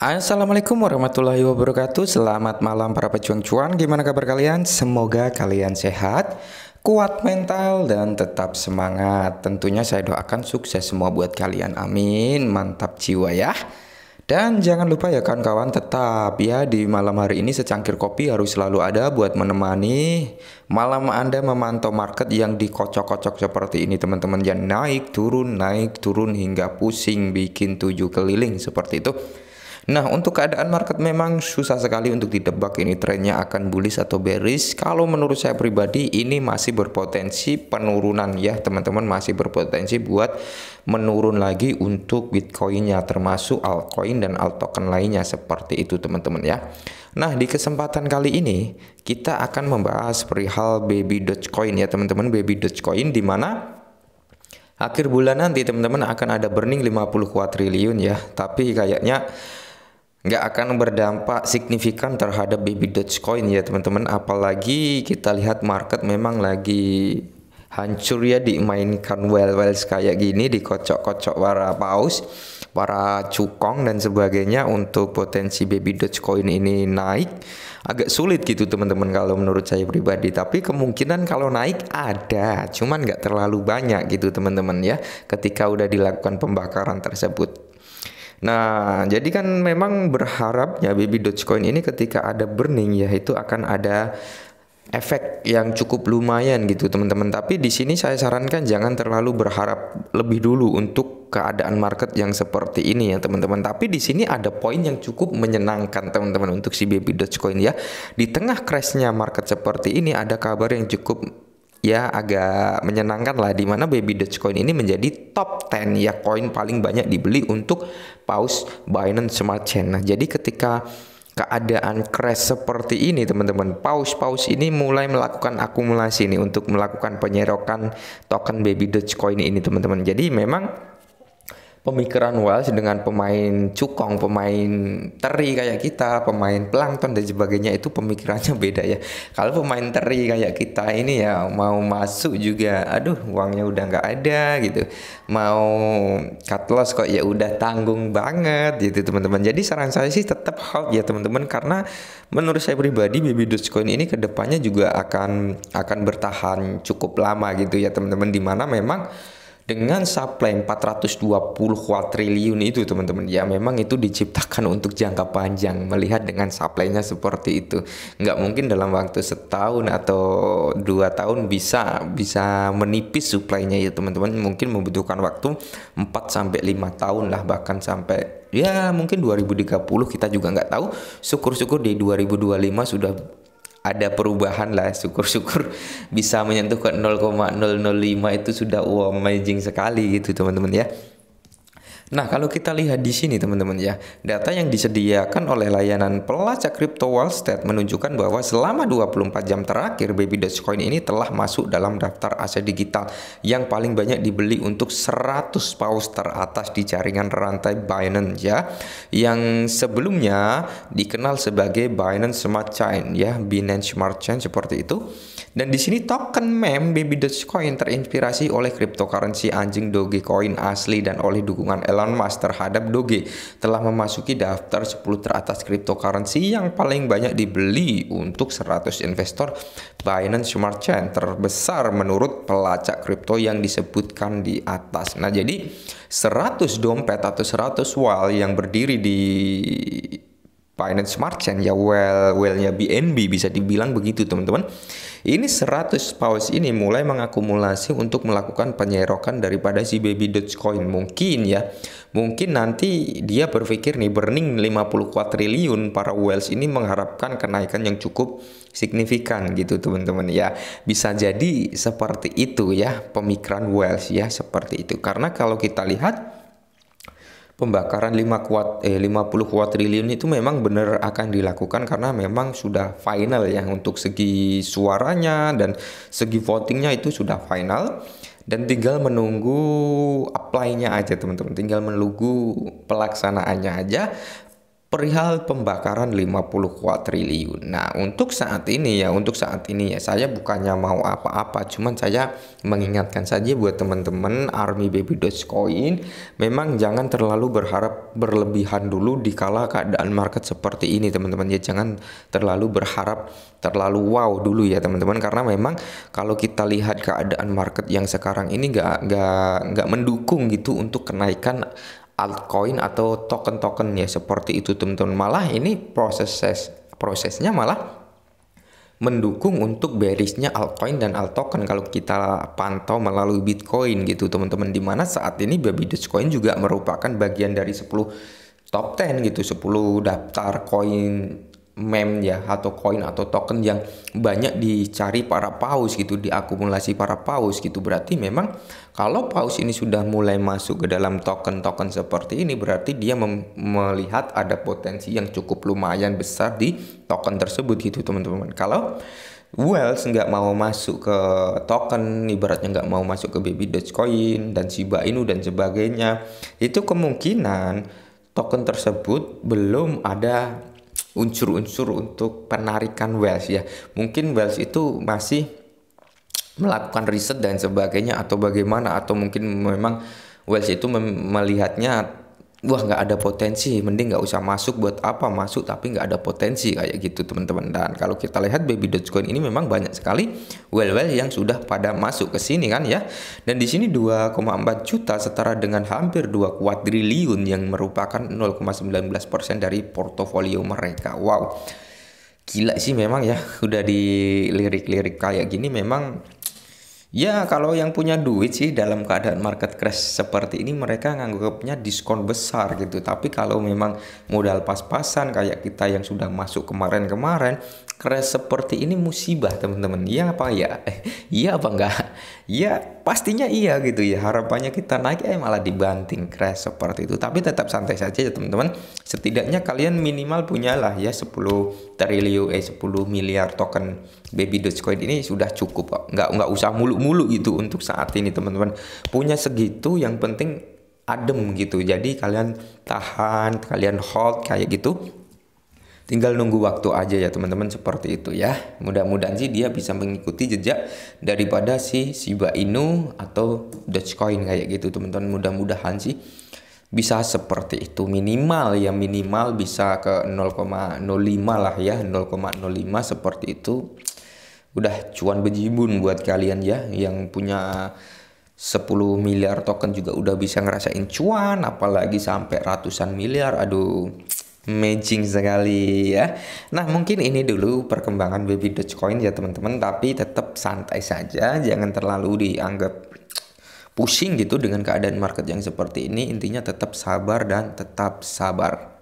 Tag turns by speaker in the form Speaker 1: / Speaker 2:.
Speaker 1: Assalamualaikum warahmatullahi wabarakatuh Selamat malam para pejuang cuan Gimana kabar kalian? Semoga kalian sehat Kuat mental dan tetap semangat Tentunya saya doakan sukses semua buat kalian Amin Mantap jiwa ya dan jangan lupa ya kawan-kawan tetap ya di malam hari ini secangkir kopi harus selalu ada buat menemani malam Anda memantau market yang dikocok-kocok seperti ini teman-teman yang naik turun naik turun hingga pusing bikin tujuh keliling seperti itu. Nah, untuk keadaan market memang susah sekali untuk ditebak ini trennya akan bullish atau bearish. Kalau menurut saya pribadi ini masih berpotensi penurunan ya, teman-teman masih berpotensi buat menurun lagi untuk Bitcoinnya termasuk altcoin dan alt token lainnya seperti itu teman-teman ya. Nah, di kesempatan kali ini kita akan membahas perihal baby Dogecoin ya teman-teman, baby Dogecoin di mana akhir bulan nanti teman-teman akan ada burning 50 triliun ya. Tapi kayaknya nggak akan berdampak signifikan terhadap baby Dogecoin ya teman-teman apalagi kita lihat market memang lagi hancur ya dimainkan well well kayak gini dikocok-kocok para paus para cukong dan sebagainya untuk potensi baby Dogecoin ini naik agak sulit gitu teman-teman kalau menurut saya pribadi tapi kemungkinan kalau naik ada cuman nggak terlalu banyak gitu teman-teman ya ketika udah dilakukan pembakaran tersebut Nah, jadi kan memang berharapnya baby Dogecoin ini ketika ada burning ya itu akan ada efek yang cukup lumayan gitu teman-teman. Tapi di sini saya sarankan jangan terlalu berharap lebih dulu untuk keadaan market yang seperti ini ya teman-teman. Tapi di sini ada poin yang cukup menyenangkan teman-teman untuk si baby Dogecoin ya. Di tengah crashnya market seperti ini ada kabar yang cukup ya agak menyenangkan lah di mana baby Dogecoin ini menjadi top 10 ya koin paling banyak dibeli untuk paus Binance Smart Chain. Nah, jadi ketika keadaan crash seperti ini teman-teman paus-paus ini mulai melakukan akumulasi ini untuk melakukan penyerokan token baby Dogecoin ini teman-teman. Jadi memang pemikiran Wales dengan pemain cukong, pemain teri kayak kita, pemain plankton dan sebagainya itu pemikirannya beda ya. Kalau pemain teri kayak kita ini ya mau masuk juga, aduh uangnya udah nggak ada gitu. Mau cut loss kok ya udah tanggung banget gitu teman-teman. Jadi saran saya sih tetap hold ya teman-teman karena menurut saya pribadi baby Dogecoin ini kedepannya juga akan akan bertahan cukup lama gitu ya teman-teman dimana memang dengan supply 420 triliun itu teman-teman ya memang itu diciptakan untuk jangka panjang melihat dengan supply-nya seperti itu nggak mungkin dalam waktu setahun atau dua tahun bisa bisa menipis supply-nya ya teman-teman mungkin membutuhkan waktu 4 sampai 5 tahun lah bahkan sampai ya mungkin 2030 kita juga nggak tahu syukur-syukur di 2025 sudah ada perubahan lah syukur-syukur bisa menyentuh ke 0,005 itu sudah wow, amazing sekali gitu teman-teman ya Nah, kalau kita lihat di sini teman-teman ya, data yang disediakan oleh layanan pelacak crypto wall state menunjukkan bahwa selama 24 jam terakhir baby Dogecoin ini telah masuk dalam daftar aset digital yang paling banyak dibeli untuk 100 paus teratas di jaringan rantai Binance ya, yang sebelumnya dikenal sebagai Binance Smart Chain ya, Binance Smart Chain seperti itu. Dan di sini token meme Baby Dogecoin terinspirasi oleh cryptocurrency anjing Dogecoin asli dan oleh dukungan Elon Musk terhadap Doge telah memasuki daftar 10 teratas cryptocurrency yang paling banyak dibeli untuk 100 investor Binance Smart Chain terbesar menurut pelacak kripto yang disebutkan di atas. Nah, jadi 100 dompet atau 100 wall yang berdiri di Binance Smart Chain ya well wellnya BNB bisa dibilang begitu teman-teman. Ini 100 paus ini mulai mengakumulasi untuk melakukan penyerokan daripada si baby Dogecoin mungkin ya. Mungkin nanti dia berpikir nih burning 50 triliun para wells ini mengharapkan kenaikan yang cukup signifikan gitu teman-teman ya. Bisa jadi seperti itu ya pemikiran wells ya seperti itu. Karena kalau kita lihat pembakaran 5 kuat eh 50 triliun itu memang benar akan dilakukan karena memang sudah final ya untuk segi suaranya dan segi votingnya itu sudah final dan tinggal menunggu apply-nya aja teman-teman tinggal menunggu pelaksanaannya aja perihal pembakaran 50 triliun. Nah, untuk saat ini ya, untuk saat ini ya, saya bukannya mau apa-apa, cuman saya mengingatkan saja buat teman-teman Army Baby Dogecoin, memang jangan terlalu berharap berlebihan dulu di kala keadaan market seperti ini, teman-teman ya. Jangan terlalu berharap terlalu wow dulu ya, teman-teman, karena memang kalau kita lihat keadaan market yang sekarang ini nggak nggak nggak mendukung gitu untuk kenaikan altcoin atau token-token ya seperti itu teman-teman. Malah ini proses prosesnya malah mendukung untuk bearishnya altcoin dan altoken kalau kita pantau melalui Bitcoin gitu teman-teman dimana saat ini Baby Dogecoin juga merupakan bagian dari 10 top 10 gitu 10 daftar koin meme ya atau koin atau token yang banyak dicari para paus gitu diakumulasi para paus gitu berarti memang kalau paus ini sudah mulai masuk ke dalam token-token seperti ini berarti dia melihat ada potensi yang cukup lumayan besar di token tersebut gitu teman-teman kalau Wells nggak mau masuk ke token, ibaratnya nggak mau masuk ke baby Dogecoin dan Shiba Inu dan sebagainya, itu kemungkinan token tersebut belum ada unsur-unsur untuk penarikan wealth ya. Mungkin wealth itu masih melakukan riset dan sebagainya atau bagaimana atau mungkin memang wealth itu melihatnya wah nggak ada potensi mending nggak usah masuk buat apa masuk tapi nggak ada potensi kayak gitu teman-teman dan kalau kita lihat baby dogecoin ini memang banyak sekali well well yang sudah pada masuk ke sini kan ya dan di sini 2,4 juta setara dengan hampir 2 kuadriliun yang merupakan 0,19% dari portofolio mereka wow gila sih memang ya udah di lirik-lirik kayak gini memang Ya, kalau yang punya duit sih dalam keadaan market crash seperti ini mereka nganggapnya diskon besar gitu. Tapi kalau memang modal pas-pasan kayak kita yang sudah masuk kemarin-kemarin, crash seperti ini musibah, teman-teman. Iya apa ya? Eh, iya apa enggak? Ya, pastinya iya gitu ya. Harapannya kita naik eh malah dibanting crash seperti itu. Tapi tetap santai saja ya, teman-teman. Setidaknya kalian minimal punyalah ya 10 triliun eh 10 miliar token baby Dogecoin ini sudah cukup kok. Enggak enggak usah mulu mulu gitu untuk saat ini teman-teman punya segitu yang penting adem gitu jadi kalian tahan kalian hold kayak gitu tinggal nunggu waktu aja ya teman-teman seperti itu ya mudah-mudahan sih dia bisa mengikuti jejak daripada si Shiba Inu atau Dogecoin kayak gitu teman-teman mudah-mudahan sih bisa seperti itu minimal ya minimal bisa ke 0,05 lah ya 0,05 seperti itu udah cuan bejibun buat kalian ya yang punya 10 miliar token juga udah bisa ngerasain cuan apalagi sampai ratusan miliar aduh Matching sekali ya. Nah mungkin ini dulu perkembangan baby Dogecoin ya teman-teman. Tapi tetap santai saja, jangan terlalu dianggap pusing gitu dengan keadaan market yang seperti ini. Intinya tetap sabar dan tetap sabar.